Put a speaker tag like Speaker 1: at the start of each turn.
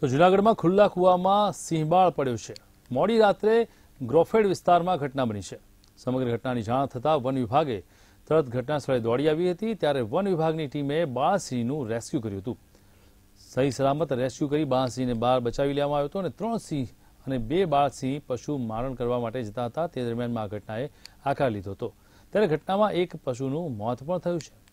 Speaker 1: તો જુનાગઢમાં ખુલ્લા કૂવામાં સિંહબાળ પડ્યો છે મોડી રાત્રે ગ્રોફેડ વિસ્તારમાં ઘટના બની છે સમગ્ર ઘટનાની જાણ થતાં વન વિભાગે તરત ઘટના સ્થળે દોડી આવી હતી ત્યારે વન વિભાગની ટીમે બાળસિંહનું રેસ્ક્યુ કર્યું હતું સહી સલામત રેસ્ક્યુ કરી બાળસિંહને બહાર બચાવી લેવામાં આવ્યો હતો અને ત્રણ સિંહ અને બે બાળસિંહ પશુ મારણ કરવા માટે જતા હતા તે દરમિયાન આ ઘટનાએ આકાર લીધો હતો ત્યારે ઘટનામાં એક પશુનું મોત પણ થયું છે